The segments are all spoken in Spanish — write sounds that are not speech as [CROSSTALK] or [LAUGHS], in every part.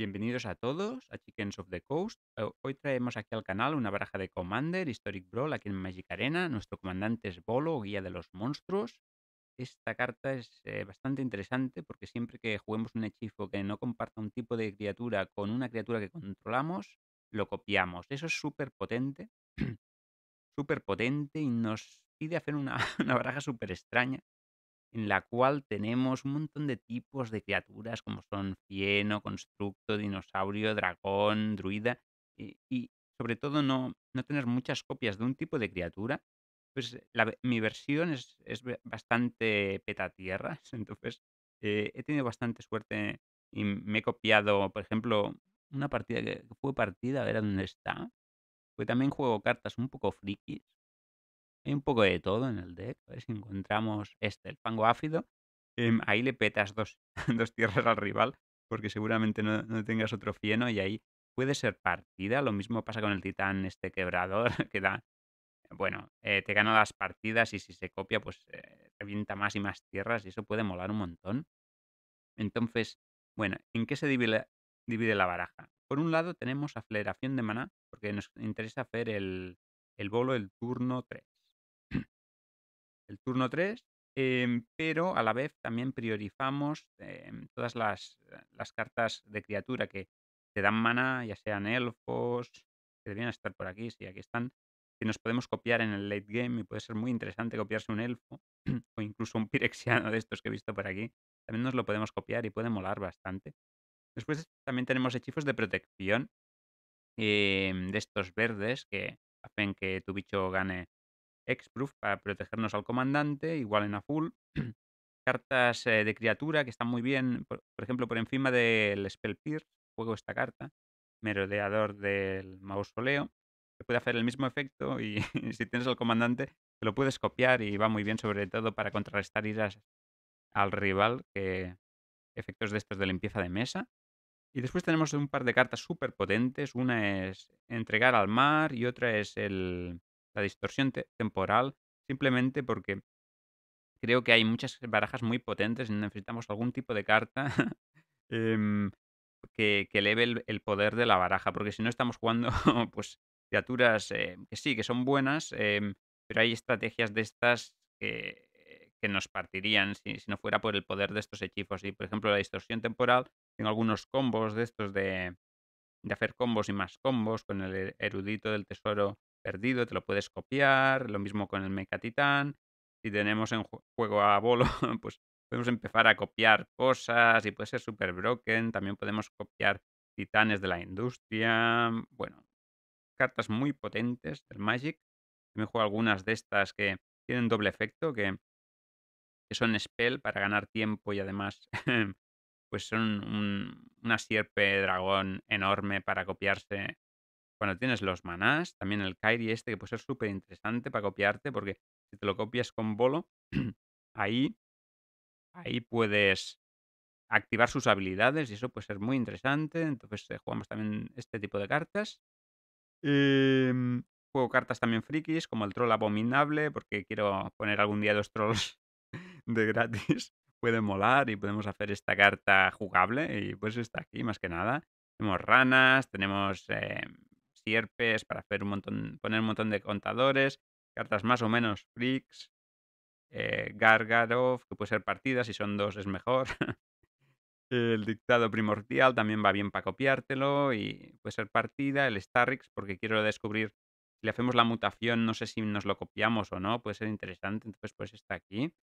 Bienvenidos a todos a Chickens of the Coast. Eh, hoy traemos aquí al canal una baraja de Commander, Historic Brawl, aquí en Magic Arena. Nuestro comandante es Bolo, guía de los monstruos. Esta carta es eh, bastante interesante porque siempre que juguemos un hechizo que no comparta un tipo de criatura con una criatura que controlamos, lo copiamos. Eso es súper potente, súper [CLEARS THROAT] potente y nos pide hacer una, [LAUGHS] una baraja súper extraña en la cual tenemos un montón de tipos de criaturas como son cieno, constructo, dinosaurio, dragón, druida y, sobre todo no, no, tener muchas copias de un tipo de criatura. Pues mi versión es, bastante petatierra. [LAUGHS] entonces eh, he tenido bastante suerte y me he copiado, por ejemplo, una partida que fue partida, a ver dónde está. Pues también juego cartas un poco frikis, un poco de todo en el deck. si encontramos este, el fango áfido. Em, ahí le petas [LAUGHS] dos, tierras al rival, porque seguramente no, tengas otro fieno y ahí puede ser partida. Lo mismo pasa con el titán este quebrador, [LAUGHS] que da... Bueno, eh, te gana las partidas y si se copia, pues eh, revienta más y más tierras y eso puede molar un montón. Entonces, bueno, ¿en qué se divide, la baraja? Por un lado tenemos aceleración de maná, porque nos interesa hacer el, el bolo el turno 3 el turno 3, em, pero a la vez también priorizamos em, todas eh, las, cartas de criatura que te dan mana, ya sean elfos, que debían estar por aquí, si aquí están, si nos podemos copiar en el late game y puede ser muy interesante copiarse un elfo [CLEARS THROAT] o incluso un pirexiano de estos que he visto por aquí. También nos lo podemos copiar y puede molar bastante. Después también tenemos hechizos de protección em, de estos verdes que hacen que tu bicho gane Exproof, para protegernos al comandante, igual en a full. [CLEARS THROAT] Cartas eh, de criatura que están muy bien, por, ejemplo, por encima del Spell juego esta carta, merodeador del mausoleo, que puede hacer el mismo efecto y [LAUGHS] si tienes al comandante te lo puedes copiar y va muy bien sobre todo para contrarrestar iras al rival que efectos de estos de limpieza de mesa. Y después tenemos un par de cartas súper potentes. Una es entregar al mar y otra es el distorsión temporal, simplemente porque creo que hay muchas barajas muy potentes y necesitamos algún tipo de carta [LAUGHS] em, que, que, eleve el, poder de la baraja, porque si no estamos jugando [LAUGHS] pues criaturas eh, que sí, que son buenas, em, pero hay estrategias de estas que, nos partirían si, no fuera por el poder de estos hechizos. Y por ejemplo la distorsión temporal, tengo algunos combos de estos de hacer combos y más combos con el erudito del tesoro perdido, te lo puedes copiar, lo mismo con el Mecha Titán. Si tenemos en juego a Bolo, [LAUGHS] pues podemos empezar a copiar cosas y puede ser super broken, también podemos copiar titanes de la industria, mm, bueno, cartas muy potentes del Magic. me juego algunas de estas que tienen doble efecto, que, son spell para ganar tiempo y además [LAUGHS] pues son una sierpe dragón enorme para copiarse cuando tienes los manás, también el Kairi este que puede ser súper interesante para copiarte, porque si te lo copias con bolo, [CLEARS THROAT] ahí, ahí puedes activar sus habilidades y eso puede ser muy interesante. Entonces eh, jugamos también este tipo de cartas. Em, juego cartas también frikis, como el troll abominable, porque quiero poner algún día dos trolls [LAUGHS] de gratis. Puede molar y podemos hacer esta carta jugable y pues está aquí más que nada. Tenemos ranas, tenemos em, sierpes, para hacer un montón, poner un montón de contadores, cartas más o menos freaks, eh, Gargarov, que puede ser partida, si son dos es mejor. [LAUGHS] el dictado primordial también va bien para copiártelo y puede ser partida, el Starrix, porque quiero descubrir si le hacemos la mutación, no sé si nos lo copiamos o no, puede ser interesante, entonces pues está aquí.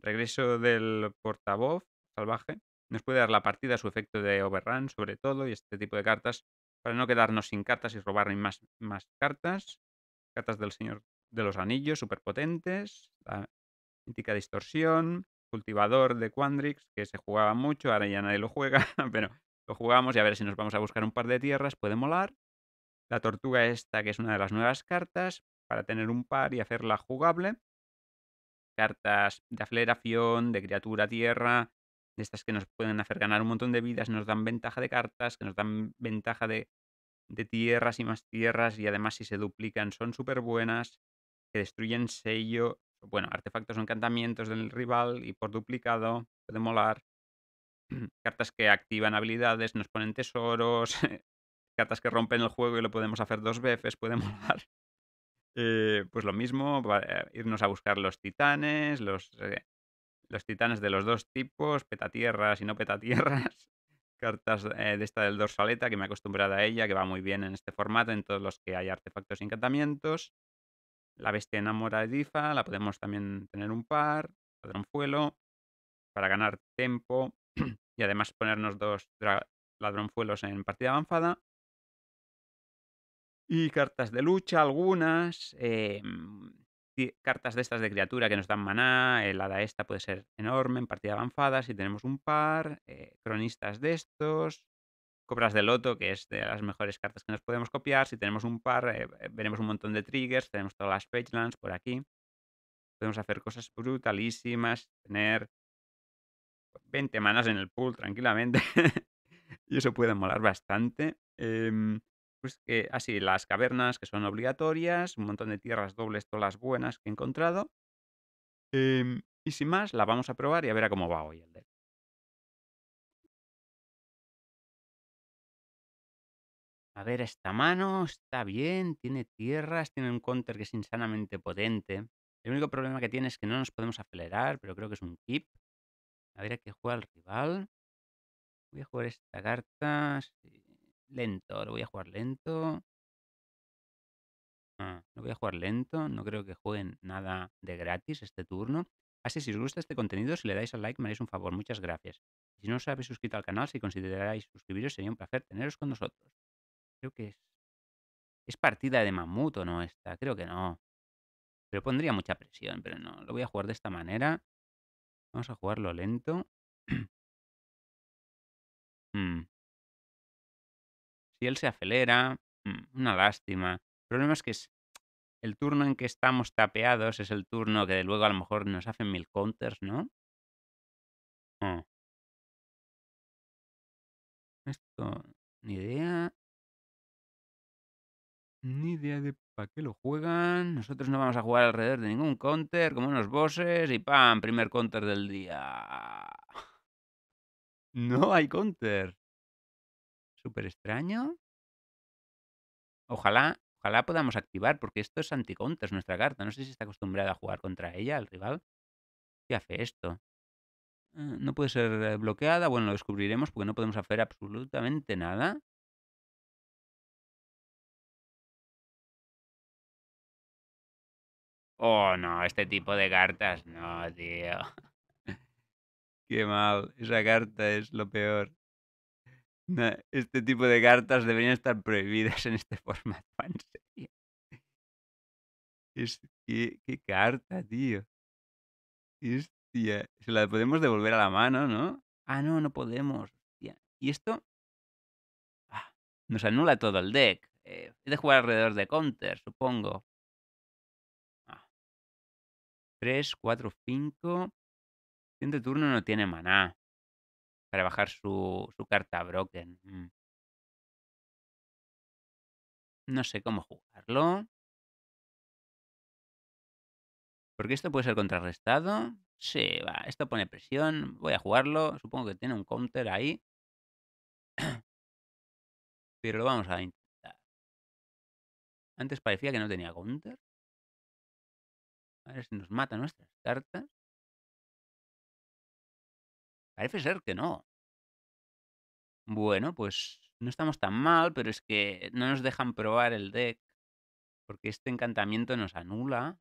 Regreso del portavoz salvaje, nos puede dar la partida, su efecto de overrun sobre todo, y este tipo de cartas para no quedarnos sin cartas y robar más, cartas. Cartas del Señor de los Anillos, superpotentes, la mítica distorsión, cultivador de Quandrix, que se jugaba mucho, ahora ya nadie lo juega, [LAUGHS] pero lo jugamos y a ver si nos vamos a buscar un par de tierras, puede molar. La tortuga esta, que es una de las nuevas cartas, para tener un par y hacerla jugable. Cartas de Afleración, de criatura tierra, de estas que nos pueden hacer ganar un montón de vidas, nos dan ventaja de cartas, que nos dan ventaja de, tierras y más tierras, y además si se duplican son súper buenas, que destruyen sello, bueno, artefactos o encantamientos del rival y por duplicado, puede molar. [CLEARS THROAT] Cartas que activan habilidades, nos ponen tesoros, [LAUGHS] cartas que rompen el juego y lo podemos hacer dos veces, puede [LAUGHS] molar. Eh, pues lo mismo, eh, irnos a buscar los titanes, los eh, los titanes de los dos tipos, petatierras y no petatierras, [LAUGHS] cartas eh, de esta del dorsaleta, que me he acostumbrado a ella, que va muy bien en este formato, en todos los que hay artefactos y encantamientos. La bestia Difa. la podemos también tener un par, ladronzuelo, para ganar tempo [CLEARS THROAT] y además ponernos dos ladronfuelos en partida avanzada. Y cartas de lucha, algunas. Em, cartas de estas de criatura que nos dan maná, el hada esta puede ser enorme en partida avanzada, si tenemos un par, eh, cronistas de estos, cobras de loto, que es de las mejores cartas que nos podemos copiar, si tenemos un par, eh, veremos un montón de triggers, tenemos todas las lands por aquí, podemos hacer cosas brutalísimas, tener 20 manas en el pool tranquilamente, [LAUGHS] y eso puede molar bastante. Em, pues, eh, así, las cavernas que son obligatorias, un montón de tierras dobles, todas las buenas que he encontrado. Em, y sin más, la vamos a probar y a ver a cómo va hoy el deck. A ver, esta mano está bien, tiene tierras, tiene un counter que es insanamente potente. El único problema que tiene es que no nos podemos acelerar, pero creo que es un keep. A ver a qué juega el rival. Voy a jugar esta carta. Lento, lo voy a jugar lento. Ah, lo voy a jugar lento, no creo que jueguen nada de gratis este turno. Así, ah, si os gusta este contenido, si le dais al like, me haréis un favor. Muchas gracias. Si no os habéis suscrito al canal, si consideráis suscribiros, sería un placer teneros con nosotros. Creo que es... ¿Es partida de mamut o no esta? Creo que no. Pero pondría mucha presión, pero no. Lo voy a jugar de esta manera. Vamos a jugarlo lento. [CLEARS THROAT] hmm. Si él se acelera, mm, una lástima. El problema es que es el turno en que estamos tapeados es el turno que de luego a lo mejor nos hacen mil counters, ¿no? Oh. Esto, ni idea. Ni idea de para qué lo juegan. Nosotros no vamos a jugar alrededor de ningún counter, como unos bosses, y ¡pam! Primer counter del día. [LAUGHS] No hay counter súper extraño. Ojalá, ojalá podamos activar, porque esto es anticontra, es nuestra carta. No sé si está acostumbrada a jugar contra ella, el rival. ¿Qué hace esto? Eh, no puede ser eh, bloqueada. Bueno, lo descubriremos porque no podemos hacer absolutamente nada. Oh, no, este tipo de cartas, no, tío. [LAUGHS] Qué mal, esa carta es lo peor este tipo de cartas deberían estar prohibidas en este [LAUGHS] formato, Es, ¿qué, qué carta, tío. Hostia, se la podemos devolver a la mano, ¿no? Ah, no, no podemos. Y esto ah, nos anula todo el deck. Eh, he de jugar alrededor de counter, supongo. 3, 4, 5. Siguiente turno no tiene maná para bajar su, carta Broken. Mm. No sé cómo jugarlo. Porque esto puede ser contrarrestado. Sí, va, esto pone presión. Voy a jugarlo. Supongo que tiene un counter ahí. [CLEARS THROAT] Pero lo vamos a intentar. Antes parecía que no tenía counter. A ver si nos mata nuestras cartas. Parece ser que no. Bueno, pues no estamos tan mal, pero es que no nos dejan probar el deck. Porque este encantamiento nos anula.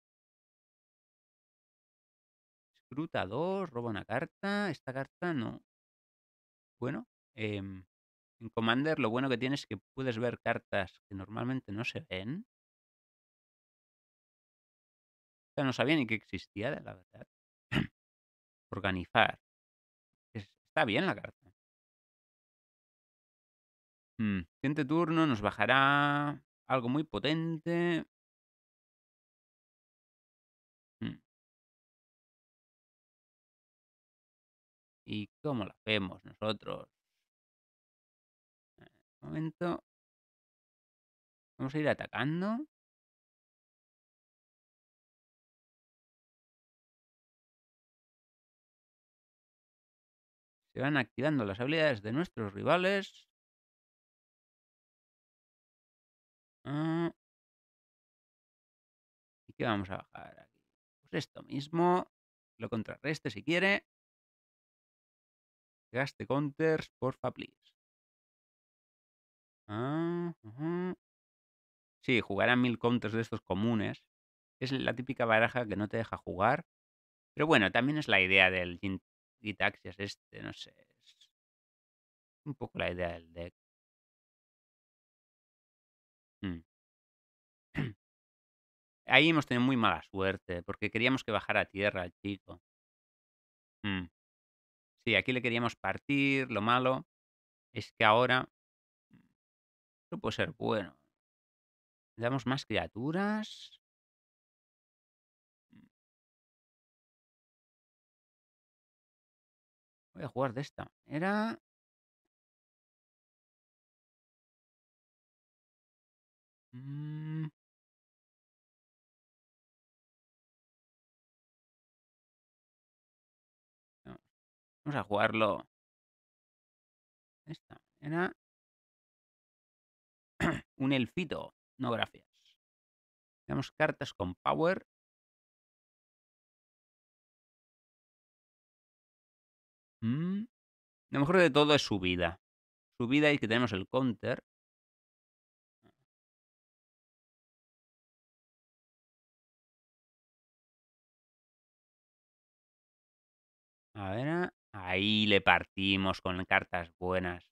Escruta 2, roba una carta. Esta carta no. Bueno, em, en Commander lo bueno que tienes es que puedes ver cartas que normalmente no se ven. Esta no sabía ni que existía, la verdad. [CLEARS THROAT] Organizar. Está bien la carta. Mm, siguiente turno nos bajará algo muy potente. Mm. ¿Y cómo la vemos nosotros? momento. Vamos a ir atacando. Se van activando las habilidades de nuestros rivales. Ah. ¿y qué vamos a bajar aquí? Pues esto mismo. Lo contrarreste si quiere. Gaste counters, porfa, please. Ah, sí, jugar mil counters de estos comunes. Es la típica baraja que no te deja jugar. Pero bueno, también es la idea del Gitaxias este, no sé. un poco la idea del deck. Mm. [CLEARS THROAT] Ahí hemos tenido muy mala suerte, porque queríamos que bajara a tierra el chico. Mm. Sí, aquí le queríamos partir, lo malo es que ahora esto puede ser bueno. ¿Le damos más criaturas? Mm. Voy a jugar de esta manera. Mm. Vamos a jugarlo esta manera. [CLEARS THROAT] Un elfito. No, gracias. Tenemos cartas con power. Mm. lo mejor de todo es su vida. Su vida y que tenemos el counter. A ver, ah, ahí le partimos con cartas buenas.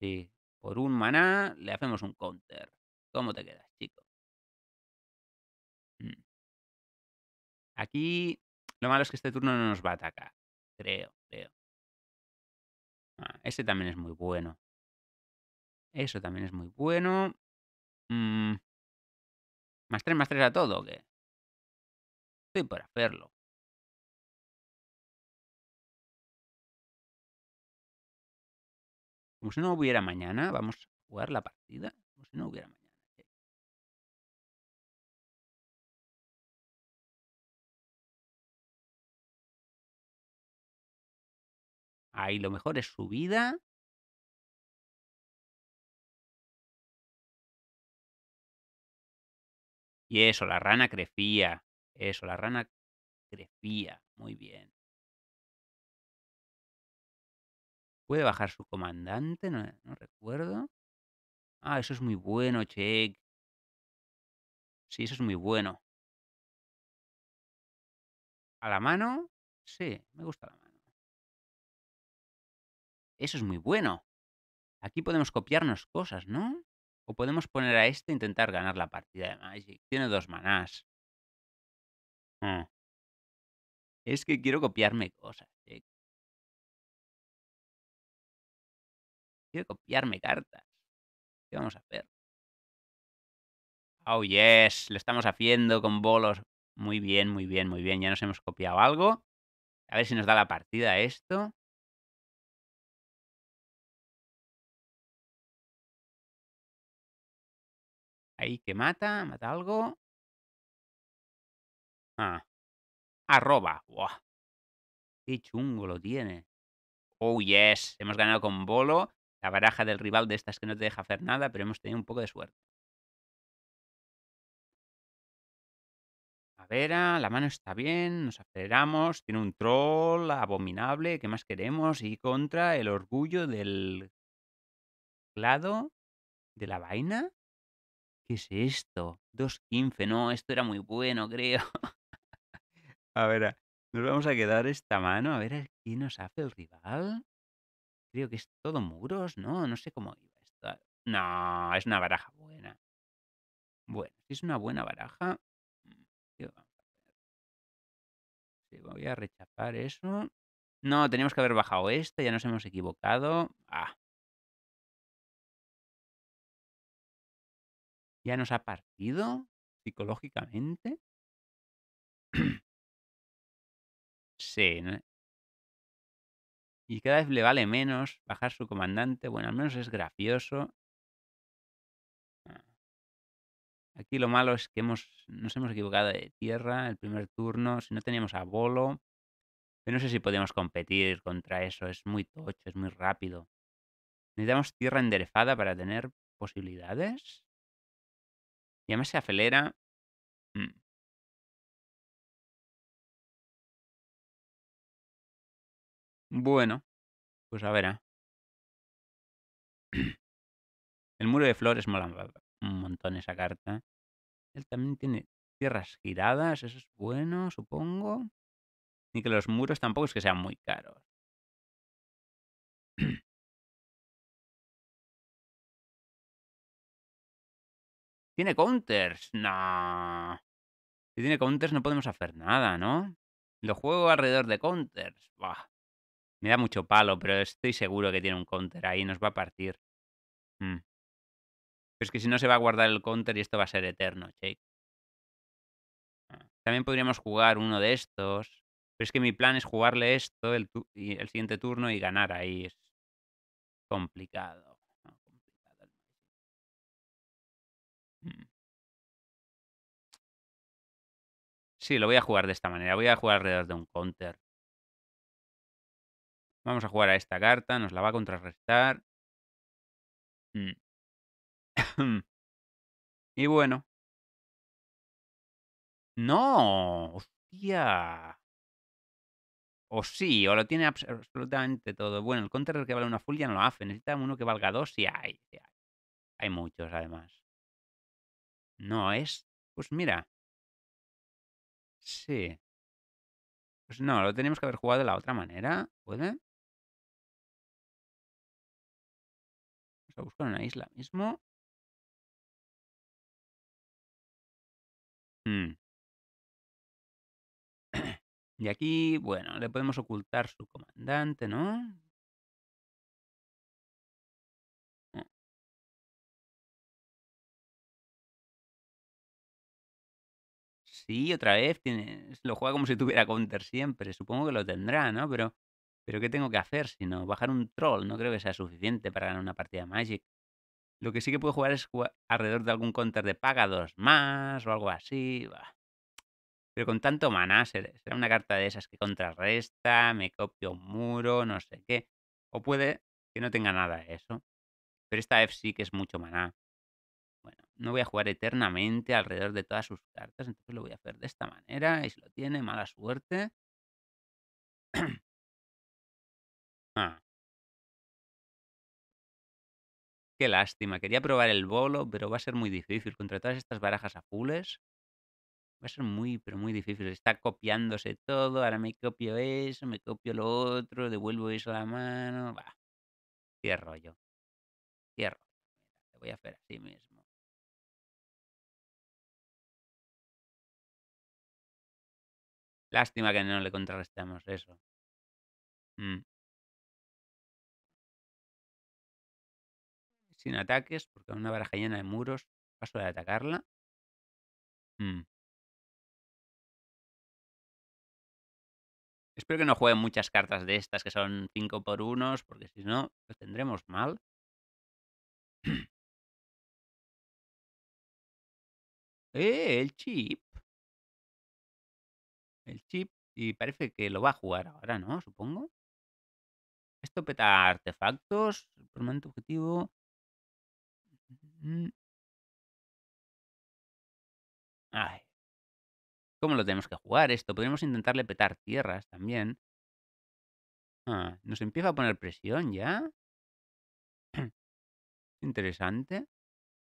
Sí, por un maná le hacemos un counter. ¿Cómo te quedas, chico? Mm. Aquí lo malo es que este turno no nos va a atacar. Creo, creo. Ah, ese también es muy bueno. Eso también es muy bueno. Mm. ¿Más tres, más tres a todo o qué? Estoy por hacerlo. Como si no hubiera mañana, vamos a jugar la partida. Como si no hubiera mañana. Ahí lo mejor es subida. Y eso, la rana crecía. Eso, la rana crecía. Muy bien. Puede bajar su comandante, no, recuerdo. Ah, eso es muy bueno, check. Sí, eso es muy bueno. ¿A la mano? Sí, me gusta la mano. Eso es muy bueno. Aquí podemos copiarnos cosas, ¿no? O podemos poner a este e intentar ganar la partida de Magic. Tiene dos manás. Ah. Es que quiero copiarme cosas. Check. Quiero copiarme cartas. ¿Qué vamos a hacer? Oh, yes. Lo estamos haciendo con bolos. Muy bien, muy bien, muy bien. Ya nos hemos copiado algo. A ver si nos da la partida esto. Ahí que mata, mata algo. Ah. Arroba. Qué chungo lo tiene. Oh, yes. Hemos ganado con bolo la baraja del rival de estas que no te deja hacer nada, pero hemos tenido un poco de suerte. A ver, ah, la mano está bien, nos aceleramos, tiene un troll abominable, ¿qué más queremos? Y contra el orgullo del lado de la vaina. ¿Qué es esto? 2.15, no, esto era muy bueno, creo. [LAUGHS] a ver, ah, nos vamos a quedar esta mano, a ver qué nos hace el rival. Creo que es todo muros, ¿no? No sé cómo iba esto No, es una baraja buena. Bueno, si es una buena baraja. Mm, sí, voy a rechazar eso. No, tenemos que haber bajado esto. ya nos hemos equivocado. Ah, ya nos ha partido psicológicamente. [CLEARS THROAT] Sí, ¿no? Y cada vez le vale menos bajar su comandante. Bueno, al menos es gracioso. Ah. Aquí lo malo es que hemos, nos hemos equivocado de tierra el primer turno. Si no teníamos a Bolo, pero no sé si podemos competir contra eso. Es muy tocho, es muy rápido. Necesitamos tierra enderezada para tener posibilidades. Y además se afelera. Mm. Bueno, pues a ver. ¿eh? [CLEARS THROAT] El muro de flores mola un montón esa carta. Él también tiene tierras giradas, eso es bueno, supongo. Y que los muros tampoco es que sean muy caros. [CLEARS THROAT] ¿Tiene counters? No. Si tiene counters no podemos hacer nada, ¿no? Lo juego alrededor de counters. Bah. Me da mucho palo, pero estoy seguro que tiene un counter ahí, nos va a partir. Mm. Pero es que si no se va a guardar el counter y esto va a ser eterno, Jake. Ah, también podríamos jugar uno de estos. Pero es que mi plan es jugarle esto el, siguiente turno y ganar ahí. Es complicado. Mm. Sí, lo voy a jugar de esta manera. Voy a jugar alrededor de un counter. Vamos a jugar a esta carta, nos la va a contrarrestar. Mm. [LAUGHS] y bueno. No, hostia. O sí, o lo tiene absolutamente todo. Bueno, el counter que vale una full ya no lo hace. Necesita uno que valga dos y hay. hay. hay muchos, además. No, es... Pues mira. Sí. Pues no, lo tenemos que haber jugado de la otra manera. ¿Puede? a buscar una isla mismo. Mm. [CLEARS THROAT] Y aquí, bueno, le podemos ocultar su comandante, ¿no? Ah. Sí, otra vez, tiene, lo juega como si tuviera counter siempre. Supongo que lo tendrá, ¿no? Pero pero ¿qué tengo que hacer? Si no, bajar un troll no creo que sea suficiente para ganar una partida de Magic. Lo que sí que puedo jugar es jugar alrededor de algún counter de pagados más o algo así. Pero con tanto maná, será una carta de esas que contrarresta, me copio un muro, no sé qué. O puede que no tenga nada de eso. Pero esta F sí que es mucho maná. Bueno, no voy a jugar eternamente alrededor de todas sus cartas, entonces lo voy a hacer de esta manera. Y si lo tiene, mala suerte. [CLEARS THROAT] Ah. qué lástima. Quería probar el bolo, pero va a ser muy difícil. Contra todas estas barajas azules va a ser muy, pero muy difícil. Está copiándose todo. Ahora me copio eso, me copio lo otro, devuelvo eso a la mano. Va. Cierro yo. Cierro. Mira, Te voy a hacer así mismo. Lástima que no le contrarrestamos eso. Mm. sin ataques, porque una baraja llena de muros, paso de atacarla. Mm. Espero que no jueguen muchas cartas de estas que son 5 por 1, porque si no, lo tendremos mal. [CLEARS THROAT] ¡Eh! El chip. El chip. Y parece que lo va a jugar ahora, ¿no? Supongo. Esto peta artefactos. Permanente objetivo. Mm. Ay, ¿cómo lo tenemos que jugar esto? Podríamos intentarle petar tierras también. Ah, ¿Nos empieza a poner presión ya? [CLEARS THROAT] Interesante.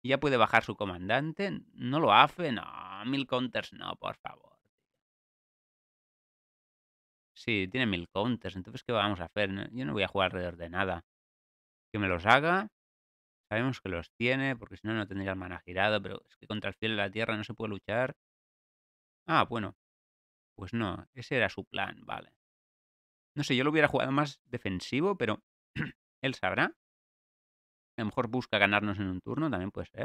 ¿Ya puede bajar su comandante? ¿No lo hace? No, mil counters no, por favor. Sí, tiene mil counters. Entonces, ¿qué vamos a hacer? Yo no voy a jugar alrededor de nada. Que me los haga. Sabemos que los tiene, porque si no, no tendría el mana girado, pero es que contra el Fiel de la tierra no se puede luchar. Ah, bueno. Pues no, ese era su plan, vale. No sé, yo lo hubiera jugado más defensivo, pero [CLEARS THROAT] él sabrá. A lo mejor busca ganarnos en un turno, también puede ser.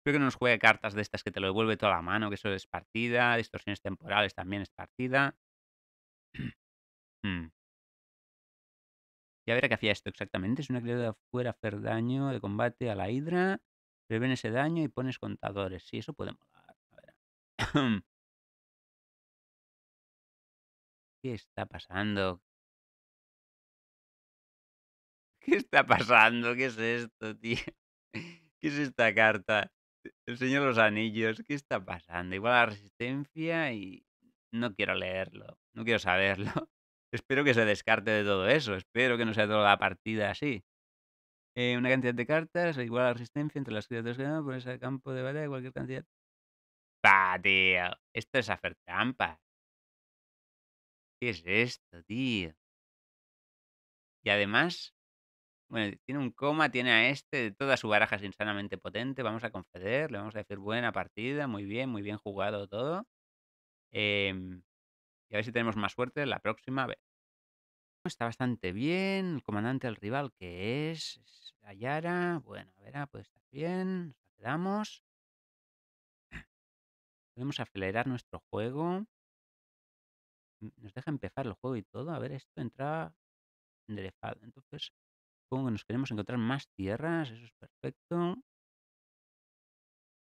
Espero que no nos juegue cartas de estas que te lo devuelve toda la mano, que eso es partida, distorsiones temporales también es partida. [CLEARS THROAT] hmm. Ya verá qué hacía esto exactamente. Es una criatura fuera hacer daño de combate a la hidra. Preven ese daño y pones contadores. Sí, eso puede molar. A ver. [CLEARS THROAT] ¿Qué está pasando? ¿Qué está pasando? ¿Qué es esto, tío? [LAUGHS] ¿Qué es esta carta? El señor los anillos. ¿Qué está pasando? Igual la resistencia y no quiero leerlo. No quiero saberlo. Espero que se descarte de todo eso. Espero que no sea toda la partida así. Eh, una cantidad de cartas igual a la resistencia entre las criaturas que no por ese campo de batalla, cualquier cantidad. ¡Pah, tío. Esto es hacer trampa. ¿Qué es esto, tío? Y además, bueno, tiene un coma, tiene a este, toda su baraja es insanamente potente. Vamos a conceder, le vamos a decir buena partida, muy bien, muy bien jugado todo. Em, y a ver si tenemos más suerte la próxima vez. Está bastante bien. El comandante del rival, que es Ayara. Bueno, a ver, ah, puede estar bien. Nos Podemos acelerar nuestro juego. Mm, nos deja empezar el juego y todo. A ver, esto entra enderezado. Entonces, supongo que nos queremos encontrar más tierras. Eso es perfecto.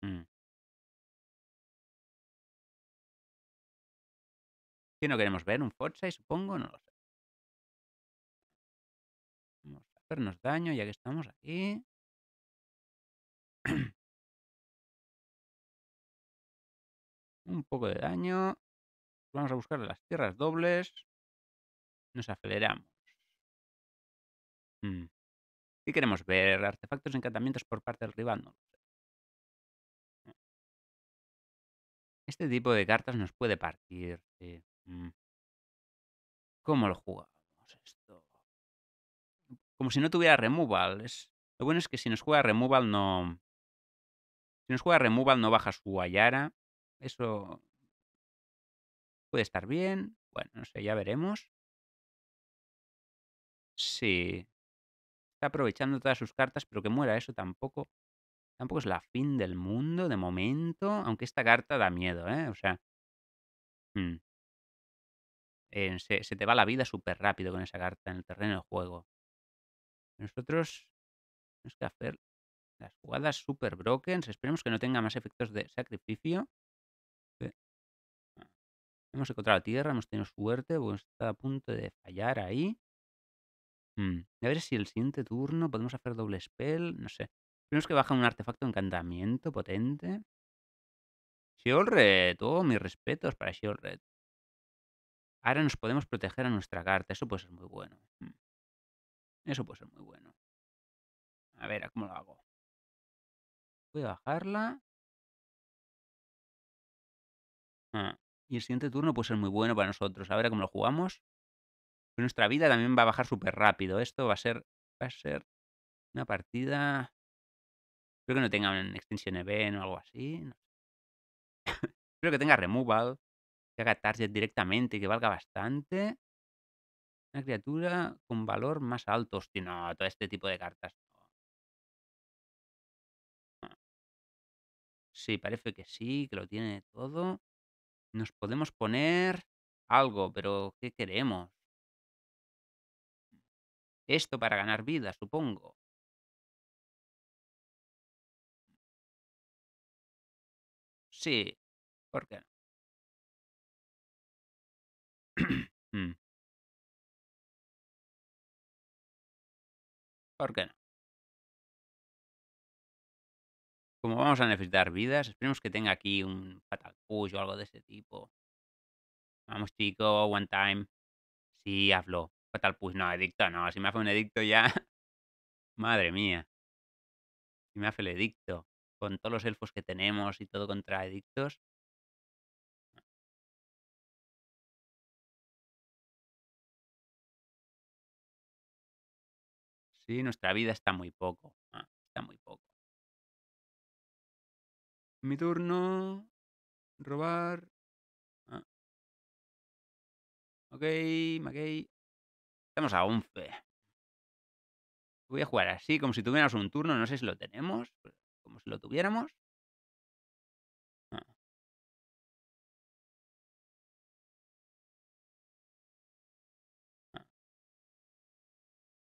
Mm. ¿Qué no queremos ver? ¿Un Forza? Supongo, no lo sé. Vamos a hacernos daño ya que estamos aquí. [CLEARS THROAT] Un poco de daño. Vamos a buscar las tierras dobles. Nos aceleramos. ¿Qué mm. queremos ver? ¿Artefactos y encantamientos por parte del rival? No Este tipo de cartas nos puede partir. Mm. ¿Cómo lo jugamos esto? Como si no tuviera removal. Lo bueno es que si nos juega removal no... Si nos juega removal no baja su Ayara. Eso puede estar bien. Bueno, no sé, ya veremos. Sí. Está aprovechando todas sus cartas, pero que muera eso tampoco. Tampoco es la fin del mundo de momento. Aunque esta carta da miedo, ¿eh? O sea. Mm se, te va la vida súper rápido con esa carta en el terreno de juego. Nosotros tenemos que hacer las jugadas super broken. Esperemos que no tenga más efectos de sacrificio. Eh, ah, hemos encontrado tierra, hemos tenido suerte, está a punto de fallar ahí. Mm, a ver si el siguiente turno podemos hacer doble spell, no sé. Tenemos que bajar un artefacto de encantamiento potente. Shield Red, oh, mis respetos para Shield Ahora nos podemos proteger a nuestra carta. Eso puede ser muy bueno. ¿eh? Mm. Eso puede ser muy bueno. A ver, ¿cómo lo hago? Voy a bajarla. Ah, y el siguiente turno puede ser muy bueno para nosotros. A ver cómo lo jugamos. Pues nuestra vida también va a bajar súper rápido. Esto va a ser. Va a ser una partida. Espero que no tenga un Extinction event o algo así. Espero [COUGHS] que tenga removal que haga target directamente y que valga bastante. Una criatura con valor más alto. Hostia, no, todo este tipo de cartas. Ah. Sí, parece que sí, que lo tiene todo. Nos podemos poner algo, pero ¿qué queremos? Esto para ganar vida, supongo. Sí, ¿por qué no? [CLEARS THROAT] Mm. ¿Por qué no? Como vamos a necesitar vidas, esperemos que tenga aquí un fatal push o algo de ese tipo. Vamos, chico, one time. Sí, hazlo. Fatal push, no, edicto no. Si me hace un edicto ya. [LAUGHS] Madre mía. Si me hace el edicto. Con todos los elfos que tenemos y todo contra edictos. Sí, nuestra vida está muy poco. Ah, está muy poco. Mi turno. Robar. Ah. Ok, ok. Estamos a 11. Voy a jugar así, como si tuviéramos un turno. No sé si lo tenemos. Como si lo tuviéramos.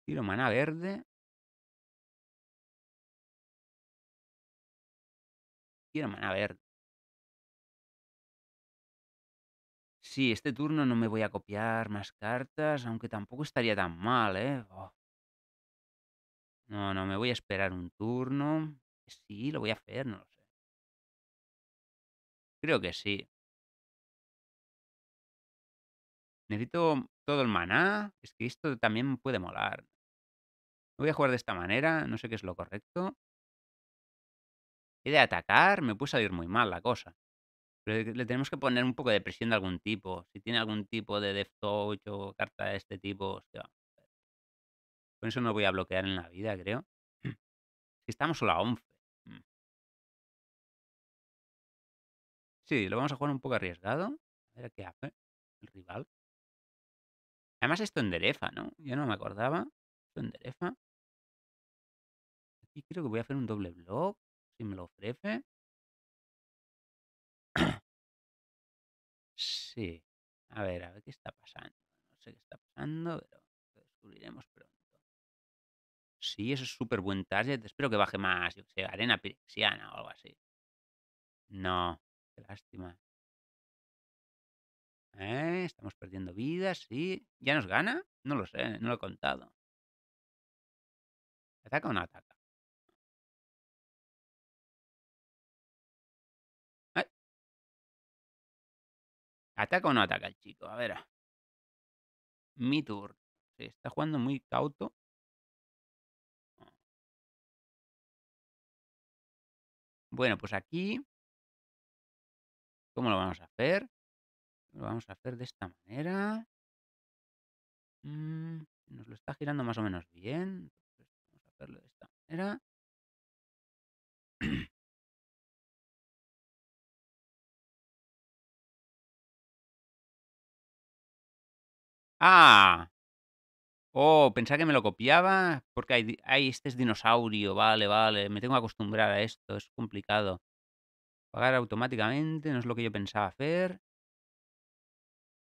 Tiro maná verde. Tiro maná verde. Sí, este turno no me voy a copiar más cartas, aunque tampoco estaría tan mal, ¿eh? Oh. No, no, me voy a esperar un turno. Sí, lo voy a hacer, no lo sé. Creo que sí. Necesito todo el maná. Es que esto también puede molar. Voy a jugar de esta manera, no sé qué es lo correcto. He de atacar, me puse a ir muy mal la cosa. Pero le tenemos que poner un poco de presión de algún tipo. Si tiene algún tipo de Death o carta de este tipo, hostia. Con eso no voy a bloquear en la vida, creo. [CLEARS THROAT] Si Estamos solo a 11. Mm. Sí, lo vamos a jugar un poco arriesgado. A ver qué hace el rival. Además esto en derefa ¿no? Yo no me acordaba. Esto derefa y creo que voy a hacer un doble blog, si me lo ofrece. sí. A ver, a ver qué está pasando. No sé qué está pasando, pero lo descubriremos pronto. Sí, eso es súper buen target. Espero que baje más, yo sé, arena pirexiana o algo así. No, qué lástima. ¿Eh? Estamos perdiendo vidas, sí. ¿Ya nos gana? No lo sé, no lo he contado. ¿Ataca o no ataca? ¿Ataca o no ataca el chico? A ver. Mi tour, Se está jugando muy cauto. Bueno, pues aquí... ¿Cómo lo vamos a hacer? Lo vamos a hacer de esta manera. Mm, nos lo está girando más o menos bien. vamos a hacerlo de esta manera. Ah. Oh, pensaba que me lo copiaba porque hay, este es dinosaurio. Vale, vale. Me tengo que acostumbrar a esto. Es complicado. Pagar automáticamente. No es lo que yo pensaba hacer.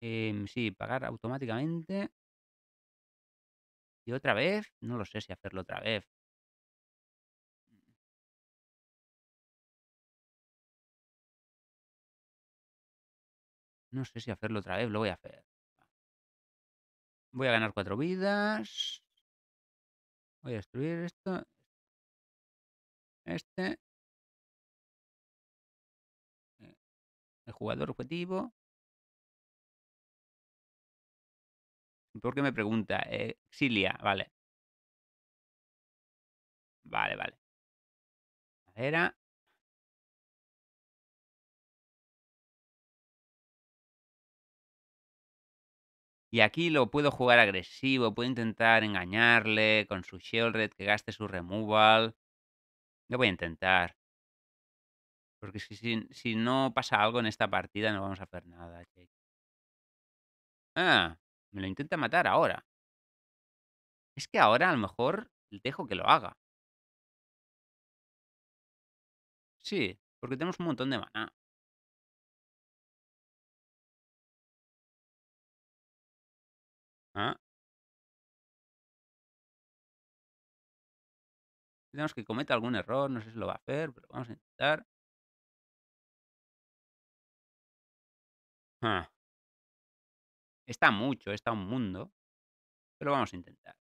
Em, sí, pagar automáticamente. ¿Y otra vez? No lo sé si hacerlo otra vez. No sé si hacerlo otra vez, lo voy a hacer. Voy a ganar cuatro vidas. Voy a destruir esto. Este. Eh, el jugador objetivo. qué me pregunta? Exilia, eh, vale. Vale, vale. Madera. Y aquí lo puedo jugar agresivo, puedo intentar engañarle con su shellred, que gaste su removal. Lo voy a intentar. Porque si, si, no pasa algo en esta partida no vamos a hacer nada, Ah, me lo intenta matar ahora. Es que ahora a lo mejor dejo que lo haga. Sí, porque tenemos un montón de maná. Tenemos que cometa algún error, no sé si lo va a hacer, pero vamos a intentar. Está mucho, está un mundo, pero vamos a intentar.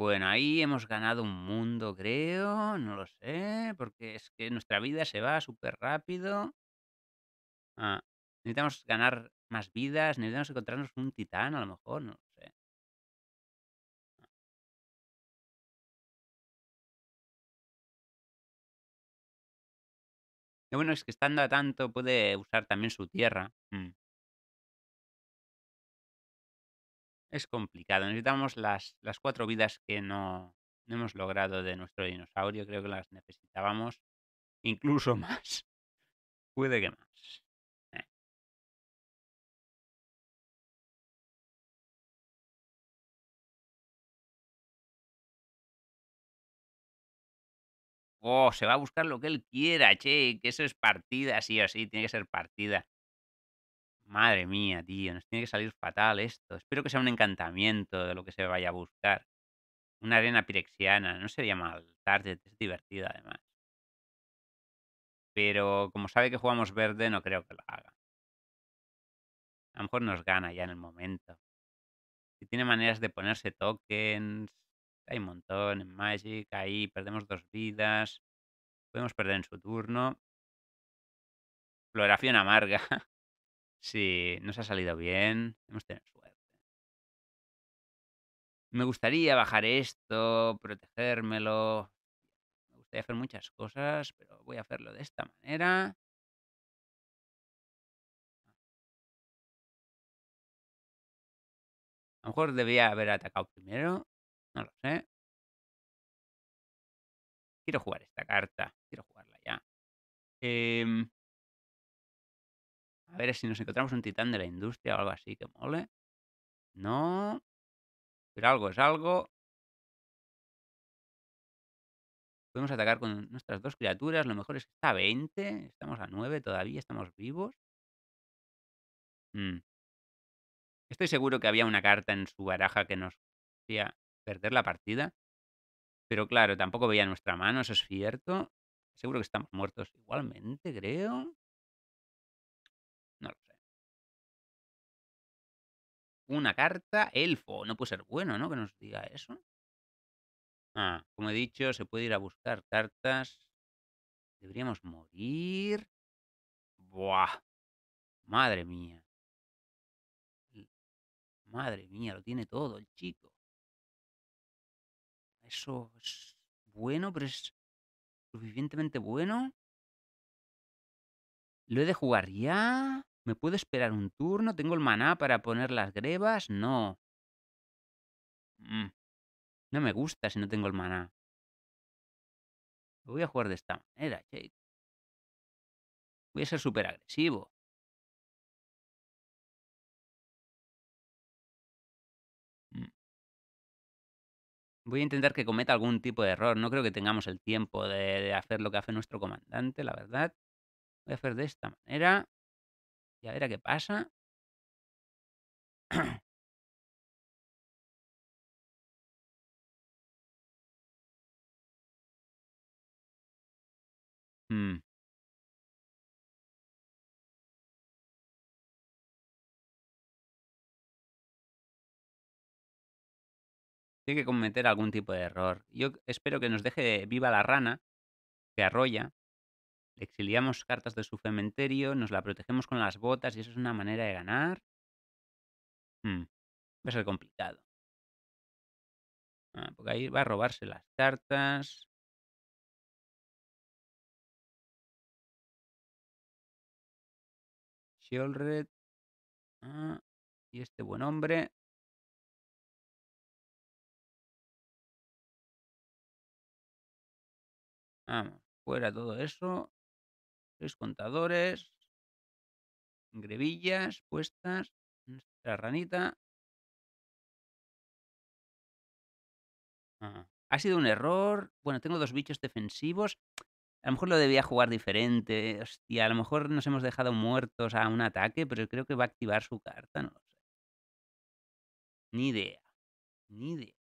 Bueno, ahí hemos ganado un mundo, creo, no lo sé, porque es que nuestra vida se va súper rápido. Ah, necesitamos ganar más vidas, necesitamos encontrarnos un titán, a lo mejor, no lo sé. Lo bueno es que estando a tanto puede usar también su tierra. Mm. es complicado. Necesitamos las, las cuatro vidas que no, no hemos logrado de nuestro dinosaurio. Creo que las necesitábamos incluso [LAUGHS] más. Puede que más. ¿eh? Oh, se va a buscar lo que él quiera, che, que eso es partida, sí o sí, tiene que ser partida. Madre mía, tío, nos tiene que salir fatal esto. Espero que sea un encantamiento de lo que se vaya a buscar. Una arena pirexiana, no sería mal. Target es divertida además. Pero como sabe que jugamos verde, no creo que lo haga. A lo mejor nos gana ya en el momento. Si tiene maneras de ponerse tokens. Hay un montón en Magic. Ahí perdemos dos vidas. Podemos perder en su turno. Floración amarga. [LAUGHS] Sí, nos ha salido bien. Hemos tener suerte. Me gustaría bajar esto, protegérmelo. Me gustaría hacer muchas cosas, pero voy a hacerlo de esta manera. A lo mejor debía haber atacado primero. No lo sé. Quiero jugar esta carta. Quiero jugarla ya. Eh, a ver si nos encontramos un titán de la industria o algo así que mole. No. Pero algo es algo. Podemos atacar con nuestras dos criaturas. Lo mejor es que está a 20. Estamos a 9 todavía. Estamos vivos. Mm. Estoy seguro que había una carta en su baraja que nos hacía perder la partida. Pero claro, tampoco veía nuestra mano, eso es cierto. Seguro que estamos muertos igualmente, creo. Una carta elfo. No puede ser bueno, ¿no? Que nos diga eso. Ah, como he dicho, se puede ir a buscar cartas. Deberíamos morir. Buah. Madre mía. Madre mía, lo tiene todo el chico. Eso es bueno, pero es suficientemente bueno. Lo he de jugar ya. ¿Me puedo esperar un turno? ¿Tengo el maná para poner las grebas? No. Mm, no me gusta si no tengo el maná. voy a jugar de esta manera, Jake. Voy a ser súper agresivo. Mm. Voy a intentar que cometa algún tipo de error. No creo que tengamos el tiempo de, de, hacer lo que hace nuestro comandante, la verdad. Voy a hacer de esta manera ya a ver qué pasa. [CLEARS THROAT] Mm. Tiene que cometer algún tipo de error. Yo espero que nos deje viva la rana que arrolla. Le exiliamos cartas de su cementerio, nos la protegemos con las botas y eso es una manera de ganar. Mm, va a ser complicado. Ah, porque ahí va a robarse las cartas. Shieldred. Ah, y este buen hombre. Vamos, fuera todo eso tres contadores, grebillas puestas, nuestra ranita. Ah, ha sido un error. Bueno, tengo dos bichos defensivos. A lo mejor lo debía jugar diferente. y a lo mejor nos hemos dejado muertos a un ataque, pero creo que va a activar su carta, no lo sé. Ni idea. Ni idea.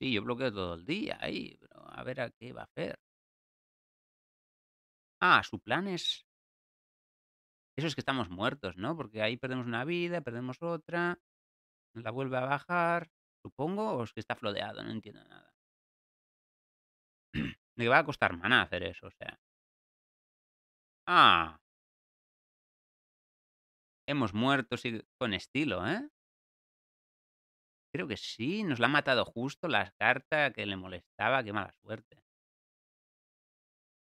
Sí, yo bloqueo todo el día ahí, pero a ver a qué va a hacer. Ah, su plan es Eso es que estamos muertos, ¿no? Porque ahí perdemos una vida, perdemos otra, la vuelve a bajar, supongo, o es que está flodeado, no entiendo nada. [CLEARS THROAT] Me va a costar maná hacer eso, o sea. Ah. Hemos muerto con estilo, ¿eh? Creo que sí, nos la ha matado justo la carta que le molestaba, qué mala suerte.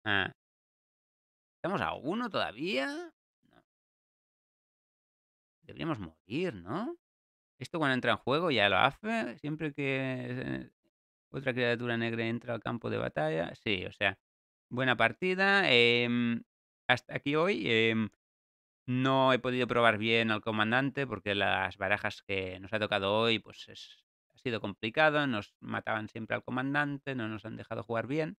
Ah. ¿Estamos a uno todavía? No. Deberíamos morir, ¿no? Esto cuando entra en juego ya lo hace, siempre que eh, otra criatura negra entra al campo de batalla. Sí, o sea, buena partida. Em, hasta aquí hoy. Em, no he podido probar bien al comandante porque las barajas que nos ha tocado hoy pues ha sido complicado, nos mataban siempre al comandante, no nos han dejado jugar bien.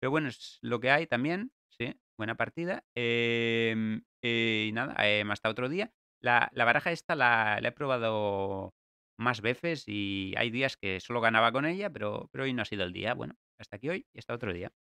Pero bueno, es lo que hay también, sí, buena partida. Em, y nada, em, hasta otro día. La, baraja esta la, he probado más veces y hay días que solo ganaba con ella, pero, pero hoy no ha sido el día. Bueno, hasta aquí hoy y hasta otro día.